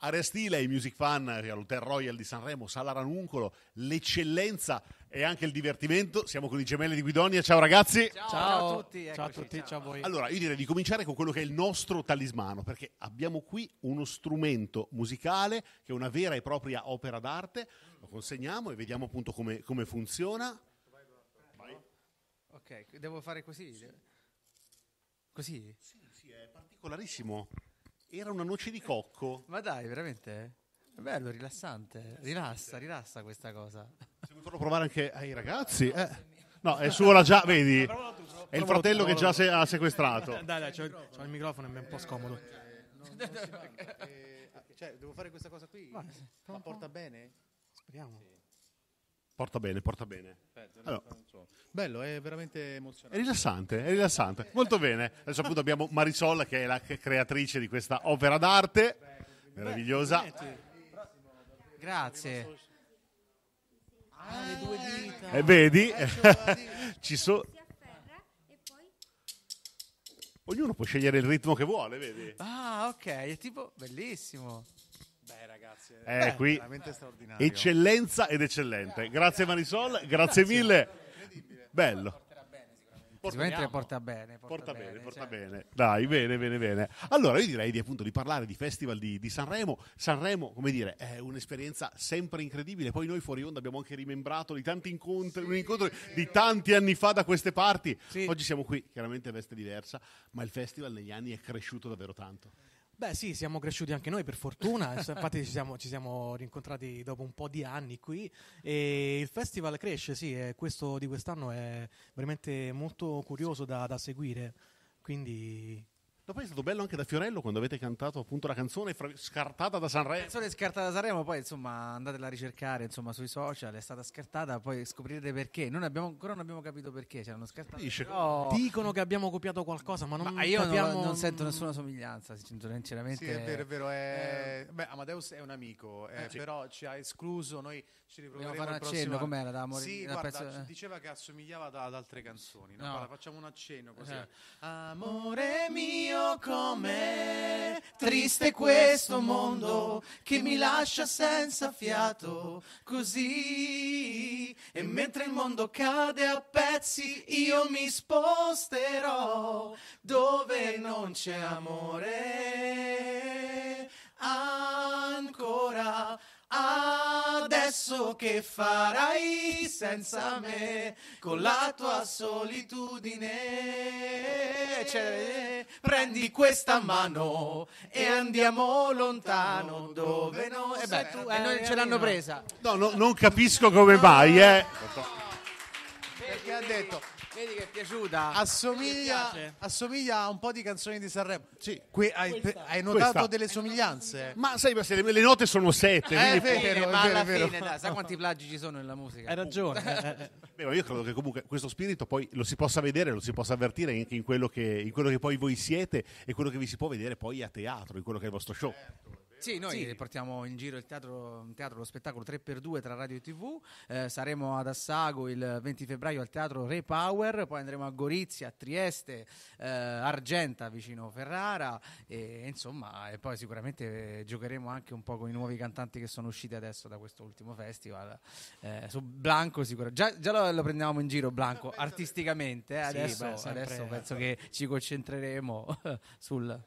Arestile, i music fan all'Hotel Royal di Sanremo, Sala Ranuncolo, l'eccellenza e anche il divertimento. Siamo con i gemelli di Guidonia. Ciao ragazzi. Ciao, ciao a tutti. Eccoci, ciao a tutti, ciao. a voi. Allora, io direi di cominciare con quello che è il nostro talismano, perché abbiamo qui uno strumento musicale che è una vera e propria opera d'arte. Lo consegniamo e vediamo appunto come, come funziona. Vai. Ok, devo fare così? Sì. Così? Sì, sì, è particolarissimo. Era una noce di cocco. Ma dai, veramente? È bello, rilassante. Rilassa, rilassa questa cosa. Se vuoi farlo provare anche ai ragazzi. Eh. No, è suo la già, vedi? È il fratello che già se- ha sequestrato. Dai, dai, c'ho, c'ho il microfono, è un po' scomodo. Eh, eh, eh, cioè, devo fare questa cosa qui? Ma porta bene? Speriamo. Sì. Porta bene, porta bene. Allora. Bello, è veramente emozionante. È rilassante, è rilassante. Molto bene. Adesso appunto abbiamo Marisol che è la creatrice di questa opera d'arte meravigliosa. Grazie. Ah, le due dita. Eh, e vedi, ci sono... Ognuno può scegliere il ritmo che vuole, vedi? Ah, ok, è tipo bellissimo ragazzi, è eh. eh, Beh, qui eccellenza ed eccellente. Grazie Marisol, grazie, grazie. mille. Bello. Sicuramente porta bene. Porta, porta bene, bene, porta cioè. bene. Dai, bene, bene, bene. Allora, io direi di, appunto, di parlare di Festival di, di, Sanremo. Sanremo, come dire, è un'esperienza sempre incredibile. Poi noi fuori onda abbiamo anche rimembrato di tanti incontri, sì, un incontro di tanti anni fa da queste parti. Sì. Oggi siamo qui, chiaramente veste diversa, ma il festival negli anni è cresciuto davvero tanto. Beh sì, siamo cresciuti anche noi per fortuna, infatti ci siamo, ci siamo, rincontrati dopo un po' di anni qui e il festival cresce, sì, questo di quest'anno è veramente molto curioso da, da seguire, quindi poi è stato bello anche da Fiorello quando avete cantato appunto la canzone fra- scartata da Sanremo. La canzone scartata da Sanremo, poi insomma andatela a ricercare insomma, sui social, è stata scartata, poi scoprirete perché. Non abbiamo, ancora non abbiamo capito perché ci hanno scartato. Però... Dicono che abbiamo copiato qualcosa, ma non ma io capiamo... non, non, sento nessuna somiglianza, sinceramente. Sì, è vero, è vero. È... Eh. Beh, Amadeus è un amico, eh, eh, sì. però ci ha escluso, noi ci riproviamo. fare un accenno, com'era da Amore? Sì, guarda, pezzo... diceva che assomigliava ad altre canzoni, no? No. Guarda, facciamo un accenno così. Eh. Amore mio mio com'è. Triste questo mondo che mi lascia senza fiato così. E mentre il mondo cade a pezzi, io mi sposterò dove non c'è amore. adesso che farai senza me con la tua solitudine? Cioè, prendi questa mano e andiamo lontano dove no. E eh beh, tu, eh, noi ce l'hanno presa. No, no, non capisco come mai, eh. Perché ha detto Vedi che è piaciuta. Assomiglia, assomiglia a un po' di canzoni di Sanremo. Sì. Que- hai, Questa. hai notato Questa. delle somiglianze? Ma sai, ma se le, le note sono sette. Eh, è eh, vero, ma è vero, alla fine, dai, sai quanti plagi ci sono nella musica? Hai ragione. Eh, Beh, ma io credo che comunque questo spirito poi lo si possa vedere, lo si possa avvertire anche in quello, che, in quello che poi voi siete e quello che vi si può vedere poi a teatro, in quello che è il vostro show. Certo. Sì, noi sì. portiamo in giro il teatro, teatro, lo spettacolo 3x2 tra radio e tv. Eh, saremo ad Assago il 20 febbraio al teatro Power. poi andremo a Gorizia, a Trieste, eh, Argenta vicino Ferrara e insomma, e poi sicuramente giocheremo anche un po' con i nuovi cantanti che sono usciti adesso da questo ultimo festival. Eh, su Blanco sicuramente, già, già lo, lo, prendiamo in giro Blanco ah, artisticamente, eh, adesso, beh, sempre, adesso penso che ci concentreremo sul...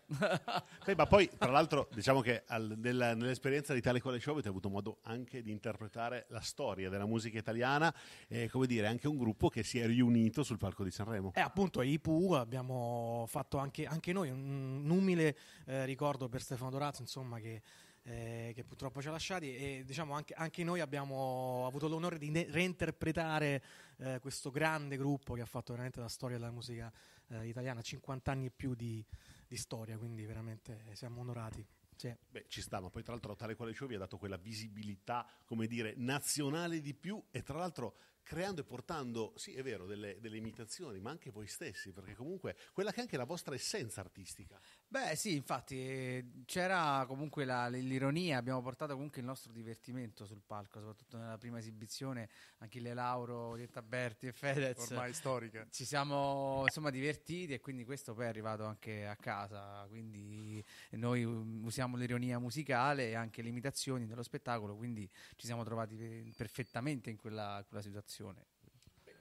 Beh, ma poi tra l'altro diciamo che al nella, nell'esperienza di tale quale show avete avuto modo anche di interpretare la storia della musica italiana e come dire anche un gruppo che si è riunito sul palco di Sanremo. E eh, appunto a IPU abbiamo fatto anche, anche noi un, umile eh, ricordo per Stefano Dorazzo insomma che eh, che purtroppo ci ha lasciati e diciamo anche, anche noi abbiamo avuto l'onore di ne- reinterpretare eh, questo grande gruppo che ha fatto veramente la storia della musica eh, italiana, 50 anni e più di, di storia, quindi veramente siamo onorati. Sì. Beh, ci sta, ma poi tra l'altro Tale Quale Show vi ha dato quella visibilità, come dire, nazionale di più e tra l'altro creando e portando, sì è vero, delle, delle, imitazioni, ma anche voi stessi, perché comunque quella che è anche la vostra essenza artistica. Beh sì, infatti c'era comunque la, l'ironia, abbiamo portato comunque il nostro divertimento sul palco, soprattutto nella prima esibizione, Achille Lauro, Dietta Berti e Fedez. Ormai storica. Ci siamo insomma divertiti e quindi questo poi è arrivato anche a casa, quindi noi usiamo l'ironia musicale e anche le imitazioni dello spettacolo, quindi ci siamo trovati perfettamente in quella, quella situazione passione.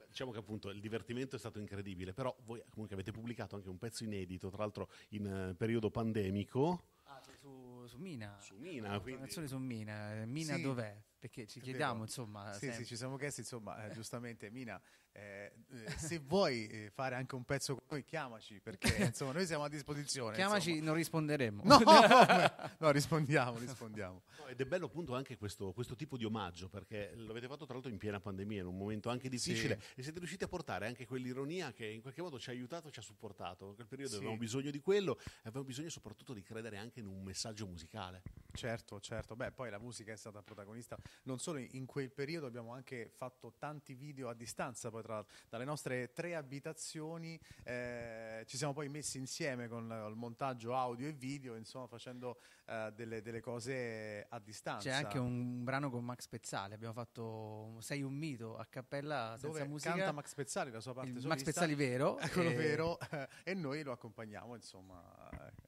diciamo che appunto il divertimento è stato incredibile, però voi comunque avete pubblicato anche un pezzo inedito, tra l'altro in uh, periodo pandemico. Ah, su, su, Mina. Su Mina, quindi. canzone su Mina. Mina sì. dov'è? Perché ci chiediamo, insomma. Sì, sempre. sì, ci siamo chiesti, insomma, eh, giustamente Mina eh, eh, se vuoi eh, fare anche un pezzo con noi, chiamaci perché insomma, noi siamo a disposizione. Chiamaci, insomma. non risponderemo. No, no rispondiamo, rispondiamo. No, ed è bello appunto anche questo, questo, tipo di omaggio perché l'avete fatto tra l'altro in piena pandemia, in un momento anche difficile sì. e siete riusciti a portare anche quell'ironia che in qualche modo ci ha aiutato, ci ha supportato. In quel periodo sì. avevamo bisogno di quello e avevamo bisogno soprattutto di credere anche in un messaggio musicale. Certo, certo. Beh, poi la musica è stata protagonista non solo in quel periodo, abbiamo anche fatto tanti video a distanza poi tra tra dalle nostre tre abitazioni eh, ci siamo poi messi insieme con il montaggio audio e video, insomma facendo eh, delle, delle, cose a distanza. C'è anche un brano con Max Pezzali, abbiamo fatto Sei un mito a cappella senza Dove musica. canta Max Pezzali, la sua parte solista. Max Pezzali vero. Eccolo e... Eh. vero, e noi lo accompagniamo insomma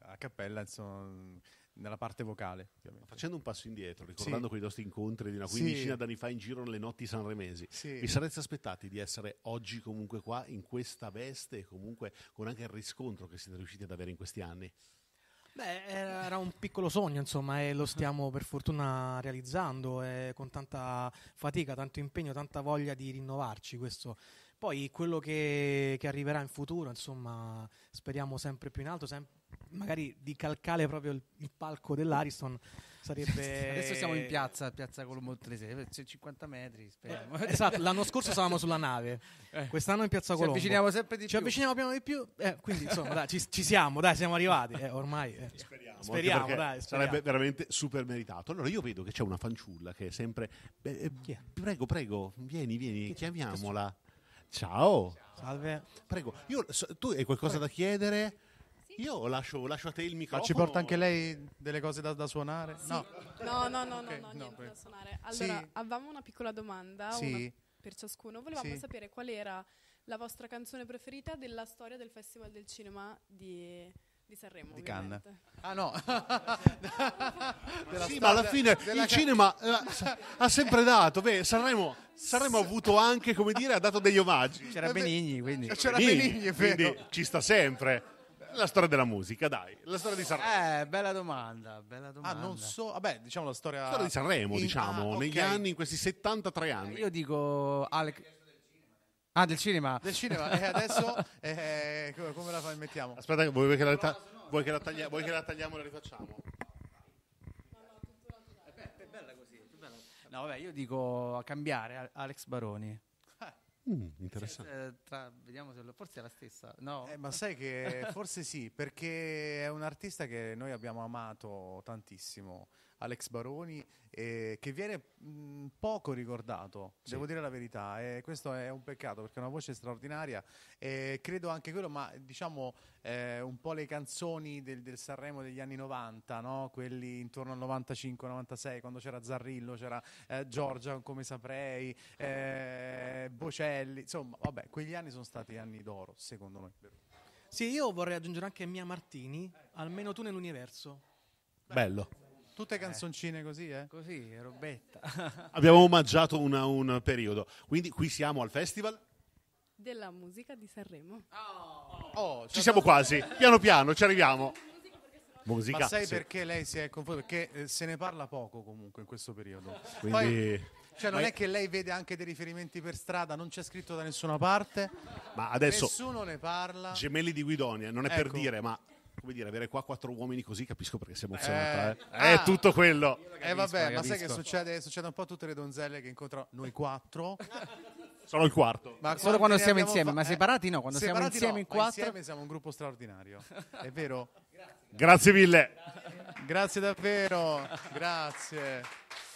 a cappella, insomma nella parte vocale. Ovviamente. Facendo un passo indietro, ricordando sì. quei nostri incontri di una quindicina sì. d'anni fa in giro nelle notti sanremesi, sì. vi sareste aspettati di essere oggi comunque qua in questa veste e comunque con anche il riscontro che siete riusciti ad avere in questi anni? Beh, era un piccolo sogno, insomma, e lo stiamo per fortuna realizzando eh, con tanta fatica, tanto impegno, tanta voglia di rinnovarci. Questo. Poi quello che, che arriverà in futuro, insomma, speriamo sempre più in alto, sempre magari di calcare proprio il, il palco dell'Ariston sarebbe adesso siamo in piazza piazza Colombo 3 50 eh, metri speriamo eh, esatto l'anno scorso stavamo sulla nave eh. quest'anno in piazza Colombo ci avviciniamo sempre di ci più ci avviciniamo piano di più eh, quindi insomma dai, ci, ci, siamo dai siamo arrivati eh, ormai speriamo, speriamo, dai, speriamo, sarebbe veramente super meritato allora io vedo che c'è una fanciulla che è sempre prego prego vieni vieni chiamiamola ciao salve prego io, so, tu hai qualcosa prego. da chiedere io lascio, lascio, a te il microfono. Ma ci porta anche lei delle cose da, da suonare? Sì. No. No, no, no, okay, no, niente no, da suonare. Allora, sì. avevamo una piccola domanda sì. una per ciascuno. Volevamo sapere qual era la vostra canzone preferita della storia del Festival del Cinema di, di Sanremo. Di Cannes. Ah no. sì, ma alla fine il cinema eh, ha sempre dato. Beh, Sanremo, Sanremo avuto anche, come dire, ha dato degli omaggi. C'era Benigni, quindi. C'era Benigni, Benigni quindi ci sta sempre. La storia della musica, dai. La storia di Sanremo. Eh, bella domanda, bella ah, domanda. Ah, non so. Vabbè, diciamo la storia. La storia di Sanremo, in... diciamo, ah, negli anni, in questi 73 eh, anni. Io dico Alec. Ah, del cinema. Del cinema. e eh, adesso eh, come la fai? mettiamo? Aspetta, vuoi che la, ta- vuoi che la, taglia- vuoi che la tagliamo e la rifacciamo? Eh, no, vabbè, io dico a cambiare Alex Baroni. Mm, interessante. Cioè, tra, vediamo se lo, forse è la stessa. No. Eh, ma sai che forse sì, perché è un artista che noi abbiamo amato tantissimo. Alex Baroni, eh, che viene mh, mm, poco ricordato, sì. devo dire la verità, e questo è un peccato perché è una voce straordinaria e credo anche quello, ma diciamo eh, un po' le canzoni del, del Sanremo degli anni 90, no? quelli intorno al 95-96, quando c'era Zarrillo, c'era eh, Giorgia, come saprei, eh, Bocelli, insomma, vabbè, quegli anni sono stati anni d'oro, secondo me. Sì, io vorrei aggiungere anche Mia Martini, almeno tu nell'universo. Bello. Tutte eh. canzoncine così, eh? Così, robetta. Abbiamo omaggiato una- un periodo. Quindi qui siamo al festival. Della musica di Sanremo. Oh. oh, Ci siamo quasi. Piano piano, ci arriviamo. Musica. Ma sai sì. perché lei si è confusa? Perché eh, se ne parla poco comunque in questo periodo. Quindi- Poi, cioè, non Ma- è che lei vede anche dei riferimenti per strada, non c'è scritto da nessuna parte, Ma adesso, nessuno ne parla. Gemelli di Guidonia, non è per ecco. dire, ma come dire, avere qua quattro uomini così capisco perché si emozionata. Eh, eh, eh. Ah, è tutto quello. Capisco, eh vabbè, ma sai che succede, succede un po' tutte le donzelle che incontrano noi quattro. Sono il quarto. Ma solo quando siamo insieme, fa- ma eh, separati no, quando separati siamo insieme no, in quattro. Insieme siamo un gruppo straordinario. È vero? Grazie, Grazie mille. Grazie davvero. Grazie.